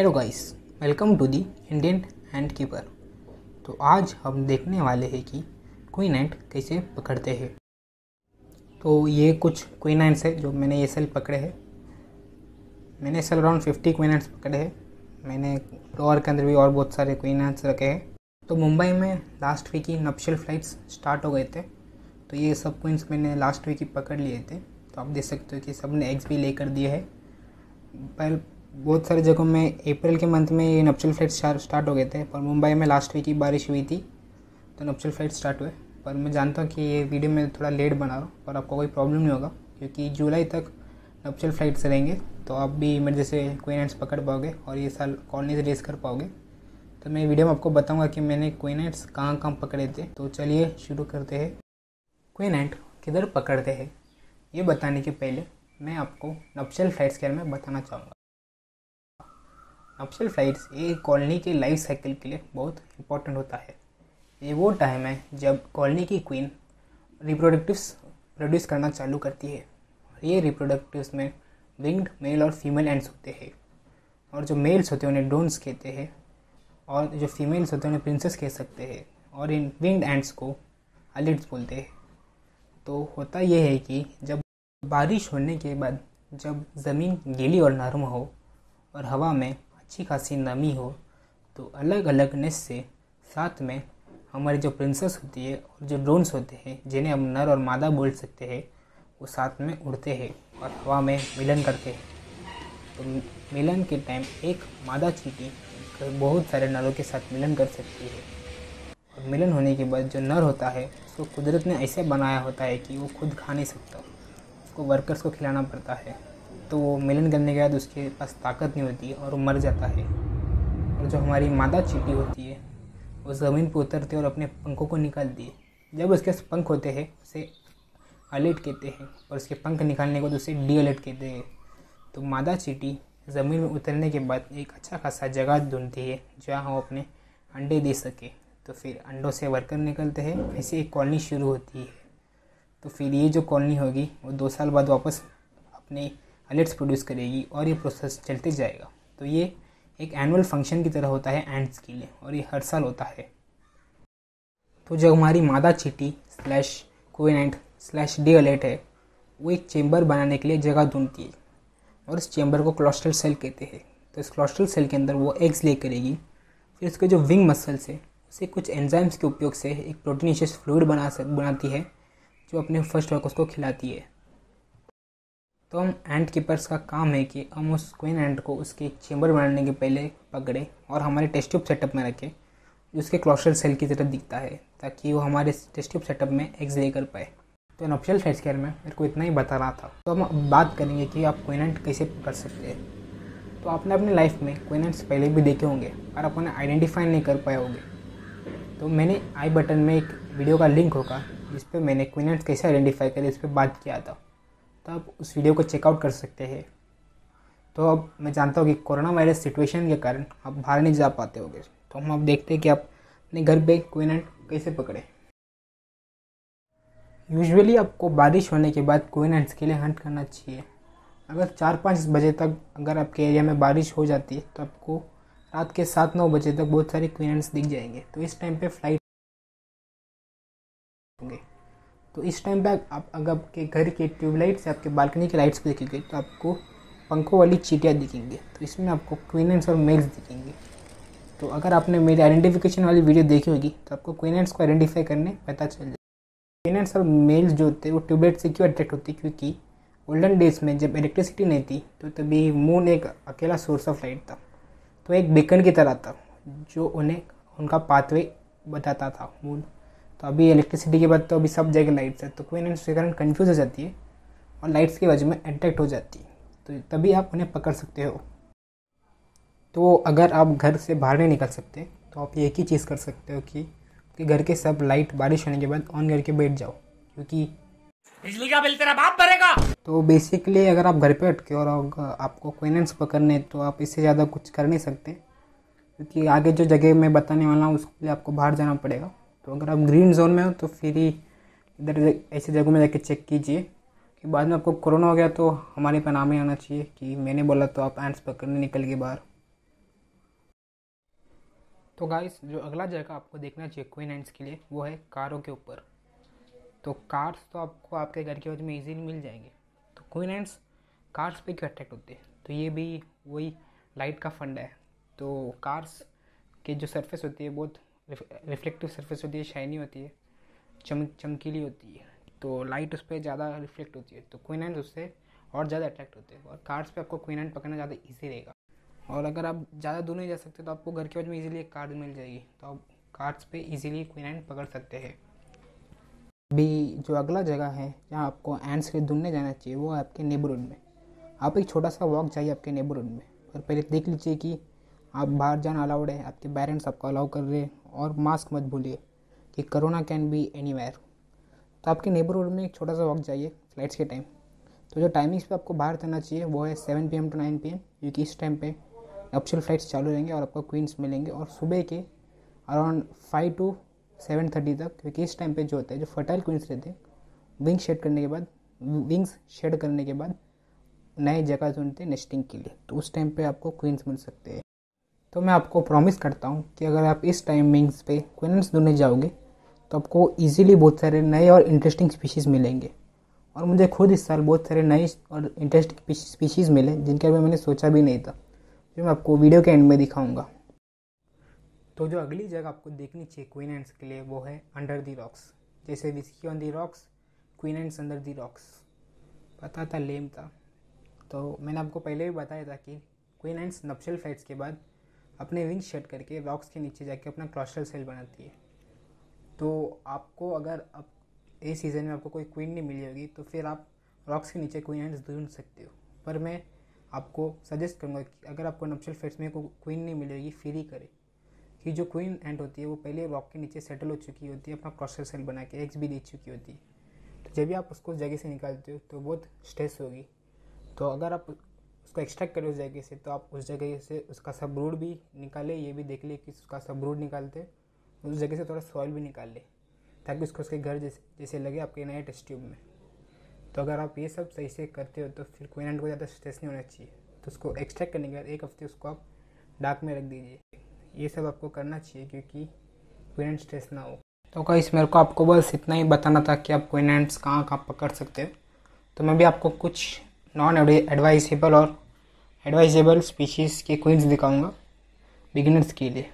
hello guys welcome to the Indian hand keeper तो आज हम देखने वाले हैं कि क्वीन एंड कैसे पकड़ते हैं तो ये कुछ क्वीन एंड्स है जो मैंने ये सेल पकड़े हैं मैंने सेल अराउंड फिफ्टी क्वीन एंड्स पकड़े हैं मैंने लोअर के अंदर भी और बहुत सारे क्वीन एंड्स रखे हैं तो मुंबई में लास्ट वीक ही नप्शल फ्लाइट्स स्टार्ट हो गए थे तो ये सब क्वींस मैंने लास्ट वीक ही पकड़ लिए थे तो आप देख सकते हो कि सब ने एग्स भी लेकर दिए हैं पर बहुत सारे जगहों में अप्रैल के मंथ में ये नपचुअल फ्लाइट स्टार्ट हो गए थे पर मुंबई में लास्ट वीक ही बारिश हुई थी तो नपचुअल फ्लाइट स्टार्ट हुए पर मैं जानता हूँ कि ये वीडियो में थोड़ा लेट बना रहा हूँ पर आपको कोई प्रॉब्लम नहीं होगा क्योंकि जुलाई तक फ्लाइट फ्लाइट्स रहेंगे तो आप भी इमरजेंसी कोइनाइट्स पकड़ पाओगे और ये साल से रेस कर पाओगे तो मैं वीडियो में आपको बताऊँगा कि मैंने कोइनाइट्स कहाँ कहाँ पकड़े थे तो चलिए शुरू करते हैं कोइनाइट किधर पकड़ते हैं ये बताने के पहले मैं आपको नप्चल फ्लाइट्स के बारे में बताना चाहूँगा फ्लाइट्स एक कॉलोनी के लाइफ साइकिल के लिए बहुत इंपॉर्टेंट होता है ये वो टाइम है जब कॉलोनी की क्वीन रिप्रोडक्टिव्स प्रोड्यूस करना चालू करती है ये रिप्रोडक्टिव्स में विंग्ड मेल और फीमेल एंड्स होते हैं और जो मेल्स होते हैं उन्हें डोन्स कहते हैं और जो फीमेल्स होते हैं उन्हें प्रिंसेस कह सकते हैं और इन विंग्ड एंड्स को अलिट्स बोलते हैं तो होता यह है कि जब बारिश होने के बाद जब ज़मीन गीली और नरम हो और हवा में अच्छी खासी नमी हो तो अलग अलग अलगनेस से साथ में हमारी जो प्रिंसेस होती है और जो ड्रोन्स होते हैं जिन्हें हम नर और मादा बोल सकते हैं वो साथ में उड़ते हैं और हवा में मिलन करते हैं तो मिलन के टाइम एक मादा चीटी बहुत सारे नरों के साथ मिलन कर सकती है और मिलन होने के बाद जो नर होता है उसको कुदरत ने ऐसे बनाया होता है कि वो खुद खा नहीं सकता उसको वर्कर्स को खिलाना पड़ता है तो वो मिलन करने के बाद उसके पास ताकत नहीं होती और वो मर जाता है और जो हमारी मादा चीटी होती है वो ज़मीन पर उतरती है और अपने पंखों को निकालती है जब उसके पंख होते हैं उसे अलर्ट कहते हैं और उसके पंख निकालने को तो उसे डी अलर्ट कहते हैं तो मादा चीटी ज़मीन में उतरने के बाद एक अच्छा खासा जगह ढूंढती है जहाँ वो अपने अंडे दे सके तो फिर अंडों से वर्कर निकलते हैं ऐसे एक कॉलोनी शुरू होती है तो फिर ये जो कॉलोनी होगी वो दो साल बाद वापस अपने अलर्ट्स प्रोड्यूस करेगी और ये प्रोसेस चलते जाएगा तो ये एक एनुअल फंक्शन की तरह होता है एंड्स के लिए और ये हर साल होता है तो जो हमारी मादा चीटी स्लैश कोविनेंट स्लैश डी अलर्ट है वो एक चेम्बर बनाने के लिए जगह ढूंढती है और इस चेम्बर को क्लॉस्ट्रल सेल कहते हैं तो इस क्लॉस्ट्रल सेल के अंदर वो एग्स ले करेगी फिर उसके जो विंग मसल्स है उसे कुछ एंजाइम्स के उपयोग से एक प्रोटीनिशियस फ्लूड बना सक बनाती है जो अपने फर्स्ट वर्क उसको खिलाती है तो हम एंड कीपर्स का काम है कि हम उस क्वीन एंड को उसके चेम्बर बनाने के पहले पकड़े और हमारे टेस्ट ट्यूब सेटअप में रखें उसके क्लोस्ट्रल सेल की तरह दिखता है ताकि वो हमारे टेस्ट ट्यूब सेटअप में एक्सरे कर पाए तो इन ऑप्शनल हेल्थ केयर में मेरे को इतना ही बता रहा था तो हम अब बात करेंगे कि आप एंट कैसे कर सकते हैं तो आपने अपने लाइफ में क्विनेंट्स पहले भी देखे होंगे और आप उन्हें आइडेंटिफाई नहीं कर पाए होंगे तो मैंने आई बटन में एक वीडियो का लिंक होगा जिस पर मैंने क्वीन क्विनेंट्स कैसे आइडेंटिफाई करें इस पर बात किया था तो आप उस वीडियो को चेकआउट कर सकते हैं तो अब मैं जानता हूँ कि कोरोना वायरस सिचुएशन के कारण आप बाहर नहीं जा पाते होंगे तो हम अब देखते हैं कि आप अपने घर पे कोविनेट कैसे पकड़े यूजुअली आपको बारिश होने के बाद कोविनेट्स के लिए हंट करना चाहिए अगर चार पाँच बजे तक अगर आपके एरिया में बारिश हो जाती है तो आपको रात के सात नौ बजे तक बहुत सारे क्विनेट्स दिख जाएंगे तो इस टाइम पे फ्लाइट होंगे तो इस टाइम पे आप अगर आपके घर के ट्यूबलाइट से आपके बालकनी के लाइट्स को देखेंगे तो आपको पंखों वाली चीटियाँ दिखेंगे तो इसमें आपको क्विनेंस और मेल्स दिखेंगे तो अगर आपने मेरी आइडेंटिफिकेशन वाली वीडियो देखी होगी तो आपको क्विनेंट्स को आइडेंटिफाई करने पता चल जाए क्विनेंट्स और मेल्स जो होते हैं वो ट्यूबलाइट से क्यों अट्रैक्ट होते क्योंकि ओल्डन डेज में जब इलेक्ट्रिसिटी नहीं थी तो तभी मून एक अकेला सोर्स ऑफ लाइट था तो एक बेकन की तरह था जो उन्हें उनका पाथवे बताता था मून तो अभी इलेक्ट्रिसिटी के बाद तो अभी सब जगह लाइट्स है तो क्वीन एंड कारण कन्फ्यूज़ हो जाती है और लाइट्स की वजह में अट्रैक्ट हो जाती है तो तभी आप उन्हें पकड़ सकते हो तो अगर आप घर से बाहर नहीं निकल सकते तो आप एक ही चीज़ कर सकते हो कि, कि घर के सब लाइट बारिश होने के बाद ऑन करके बैठ जाओ क्योंकि बिजली का बिल तेरा बाप भरेगा तो बेसिकली अगर आप घर पे अटके और आपको क्वेनेंस पकड़ने तो आप इससे ज़्यादा कुछ कर नहीं सकते क्योंकि आगे जो जगह मैं बताने वाला हूँ उसके लिए आपको बाहर जाना पड़ेगा तो अगर आप ग्रीन जोन में हो तो फिर ही इधर ऐसी जगहों में जाके चेक कीजिए कि बाद में आपको कोरोना हो गया तो हमारे पर नाम ही आना चाहिए कि मैंने बोला तो आप एंड्स पकड़ने निकल गए बाहर तो गाइस जो अगला जगह आपको देखना चाहिए क्वीन एंड्स के लिए वो है कारों के ऊपर तो कार्स तो आपको आपके घर के वजह में ईजीली मिल जाएंगे तो क्वीन एंड्स कार्स पे क्यों अट्रैक्ट होते हैं तो ये भी वही लाइट का फंड है तो कार्स के जो सरफेस होती है बहुत रिफ्लेक्टिव सरफेस होती है शाइनी होती है चमक चमकीली होती है तो लाइट उस पर ज़्यादा रिफ्लेक्ट होती है तो क्वीन एंड उससे और ज़्यादा अट्रैक्ट होते हैं और कार्ड्स पे आपको एंड पकड़ना ज़्यादा ईजी रहेगा और अगर आप ज़्यादा दूर नहीं जा सकते तो आपको घर के बाद में ईजिली एक कार्ड मिल जाएगी तो आप कार्ड्स पे ईजिली एंड पकड़ सकते हैं अभी जो अगला जगह है जहाँ आपको एंड्स के ढूंढने जाना चाहिए वो है आपके नेबरहुड में आप एक छोटा सा वॉक जाइए आपके नेबरहुड में और पहले देख लीजिए कि आप बाहर जाना अलाउड है आपके पेरेंट्स आपको अलाउ कर रहे हैं और मास्क मत भूलिए कि करोना कैन बी एनी तो आपके नेबरहुड में एक छोटा सा वक्त जाइए फ्लाइट्स के टाइम तो जो टाइमिंग्स पे आपको बाहर रहना चाहिए वो है seven p to nine p m क्योंकि इस टाइम पे ऑप्शनल फ्लाइट्स चालू रहेंगे और आपको क्वींस मिलेंगे और सुबह के around five to seven thirty तक क्योंकि इस टाइम पे जो होता है जो फर्टाइल क्वींस रहते हैं विंग्स शेड करने के बाद विंग्स शेड करने के बाद नए जगह ढूंढते हैं नेस्टिंग के लिए तो उस टाइम पे आपको क्वींस मिल सकते हैं तो मैं आपको प्रॉमिस करता हूँ कि अगर आप इस टाइमिंग्स पे क्विनस ढूंढने जाओगे तो आपको ईजिली बहुत सारे नए और इंटरेस्टिंग स्पीशीज़ मिलेंगे और मुझे खुद इस साल बहुत सारे नए और इंटरेस्टिंग स्पीशीज़ मिले जिनके बारे में मैंने सोचा भी नहीं था जो मैं आपको वीडियो के एंड में दिखाऊंगा तो जो अगली जगह आपको देखनी चाहिए क्वीन एंड्स के लिए वो है अंडर दी रॉक्स जैसे whiskey on the rocks queen ants under the rocks पता था लेम था तो मैंने आपको पहले भी बताया था कि क्वीन एंड्स नप्शल फाइट्स के बाद अपने विंग्स शेड करके रॉक्स के नीचे जाके अपना क्लॉस्ट्रल सेल बनाती है तो आपको अगर अब इस सीज़न में आपको कोई क्वीन नहीं मिली होगी तो फिर आप रॉक्स के नीचे क्वीन हैंड्स ढूंढ सकते हो पर मैं आपको सजेस्ट करूँगा कि अगर आपको नप्शल फेट्स में कोई क्वीन नहीं मिलेगी फिर ही करें कि जो क्वीन एंड होती है वो पहले रॉक के नीचे सेटल हो चुकी होती है अपना क्रॉसर सेल बना के एग्स भी दे चुकी होती है तो जब भी आप उसको जगह से निकालते हो तो बहुत स्ट्रेस होगी तो अगर आप उसको एक्सट्रैक्ट करें उस जगह से तो आप उस जगह से उसका सब रूट भी निकालें ये भी देख लें कि उसका सब रूट निकालते उस जगह से थोड़ा सॉइल भी निकाल लें ताकि उसको उसके घर जैसे जैसे लगे आपके नए टेस्ट ट्यूब में तो अगर आप ये सब सही से करते हो तो फिर कोइनेंट को ज़्यादा स्ट्रेस नहीं होना चाहिए तो उसको एक्सट्रैक्ट करने के बाद एक हफ्ते उसको आप डाक में रख दीजिए ये सब आपको करना चाहिए क्योंकि कोइनेंट स्ट्रेस ना हो तो कहीं मेरे को आपको बस इतना ही बताना था कि आप कोइनेंट्स कहाँ कहाँ पकड़ सकते हो तो मैं भी आपको कुछ नॉन एडवाइसेबल और एडवाइजेबल स्पीशीज़ के क्वींस दिखाऊंगा बिगिनर्स के लिए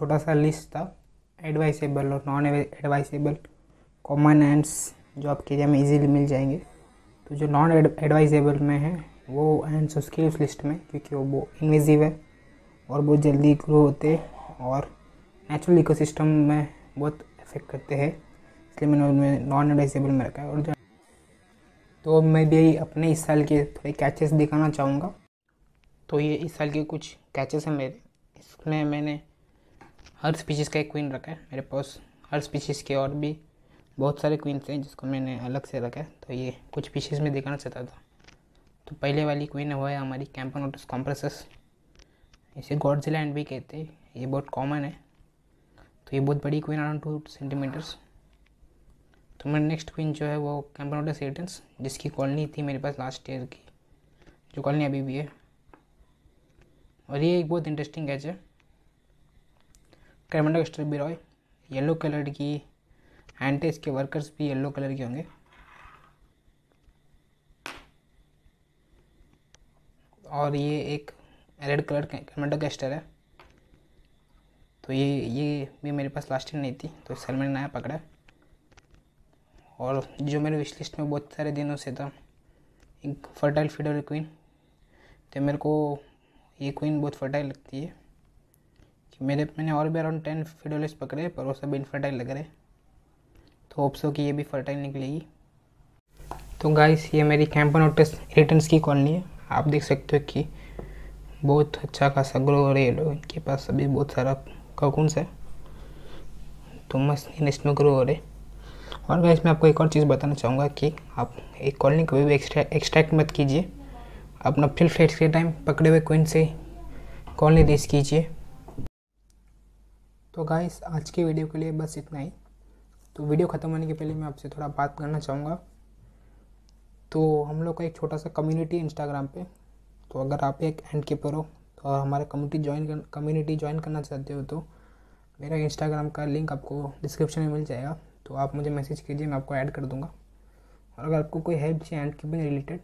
छोटा सा लिस्ट था एडवाइसेबल और नॉन एडवाइसेबल कॉमन एंड्स जो आपके एरिया में इजीली मिल जाएंगे तो जो नॉन एडवाइजेबल में है वो एंड्स उसके उस लिस्ट में क्योंकि वो इन्वेजिव है और बहुत जल्दी ग्रो होते और नेचुरल इकोसिस्टम में बहुत इफेक्ट करते हैं इसलिए मैंने उनमें नॉन एडवाइजेबल में रखा है और तो मैं भी अपने इस साल के थोड़े कैचेस दिखाना चाहूँगा तो ये इस साल के कुछ कैचेस हैं मेरे इसमें मैंने हर स्पीशीज़ का एक क्वीन रखा है मेरे पास हर स्पीशीज़ के और भी बहुत सारे क्वीन्स हैं जिसको मैंने अलग से रखा है तो ये कुछ पीसीज में दिखाना चाहता था तो पहले वाली क्वीन वो है हमारी कैंपनोटस कॉम्प्रेसस इसे गॉडजिला भी कहते हैं ये बहुत कॉमन है तो ये बहुत बड़ी क्वीन अराउंड टू सेंटीमीटर्स तो मेरा नेक्स्ट क्वीन जो है वो कैंपनोटस एडेंस जिसकी कॉलोनी थी मेरे पास लास्ट ईयर की जो कॉलोनी अभी भी है और ये एक बहुत इंटरेस्टिंग कैच है कर्मंडक स्ट्रिप भी रॉय येलो कलर की एंटे इसके वर्कर्स भी येलो कलर के होंगे और ये एक रेड कलर का कर्मंडक एस्टर है तो ये ये भी मेरे पास लास्ट ईयर नहीं थी तो इस साल मैंने नया पकड़ा और जो मेरे विश लिस्ट में बहुत सारे दिनों से था एक फर्टाइल फीडर क्वीन तो मेरे को ये क्वीन बहुत फर्टाइल लगती है मेरे मैंने और भी अराउंड टेन फीडोलिस पकड़े पर वो सब इनफर्टाइल लग रहे तो होप्स हो कि ये भी फर्टाइल निकलेगी तो गाइस ये मेरी कैंपनोटस रिटर्न की कॉलोनी है आप देख सकते हो कि बहुत अच्छा खासा ग्रो हो रही है लोग इनके पास अभी बहुत सारा ककुनस है तो मस्त इसमें ग्रो हो रहे और गाइस मैं आपको एक और चीज़ बताना चाहूँगा कि आप एक कॉलोनी कभी भी एक्सट्रैक्ट मत कीजिए अपना फिल फ्लेट्स के टाइम पकड़े हुए कोइन से कॉलोनी रेस कीजिए तो गाइस आज के वीडियो के लिए बस इतना ही तो वीडियो ख़त्म होने के पहले मैं आपसे थोड़ा बात करना चाहूँगा तो हम लोग का एक छोटा सा कम्युनिटी है इंस्टाग्राम पे तो अगर आप एक एंड कीपर हो तो हमारे हमारा कम्युनिटी ज्वाइन कर कम्युनिटी ज्वाइन करना चाहते हो तो मेरा इंस्टाग्राम का लिंक आपको डिस्क्रिप्शन में मिल जाएगा तो आप मुझे मैसेज कीजिए मैं आपको ऐड कर दूँगा और अगर आपको कोई हेल्प चाहिए एंड कीपिंग रिलेटेड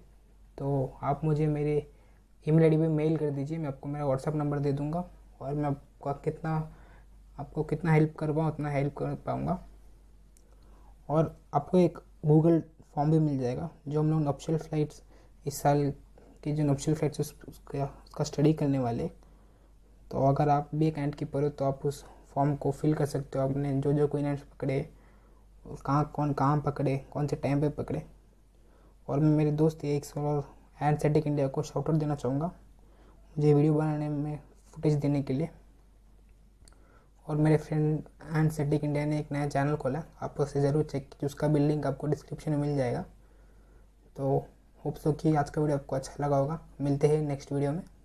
तो आप मुझे मेरे ईमेल आईडी पे मेल कर दीजिए मैं आपको मेरा व्हाट्सअप नंबर दे दूँगा और मैं आपका कितना आपको कितना हेल्प कर पाऊँ उतना हेल्प कर पाऊँगा और आपको एक गूगल फॉर्म भी मिल जाएगा जो हम लोग नॉप्शल फ्लाइट्स इस साल की जो नॉप्शल फ्लाइट्स उसका उसका स्टडी करने वाले तो अगर आप भी एक एंड कीपर हो तो आप उस फॉर्म को फिल कर सकते हो आपने जो जो कोई इवेंट्स पकड़े कहाँ कौन कहाँ पकड़े कौन से टाइम पे पकड़े और मैं मेरे दोस्त एक सौ एंड सेटिक इंडिया को शॉर्ट आउट देना चाहूँगा मुझे वीडियो बनाने में फुटेज देने के लिए और मेरे फ्रेंड एंड सिद्दिक इंडिया ने एक नया चैनल खोला आप उसे ज़रूर चेक कीजिए उसका भी लिंक आपको डिस्क्रिप्शन में मिल जाएगा तो होप सो कि आज का वीडियो आपको अच्छा लगा होगा मिलते हैं नेक्स्ट वीडियो में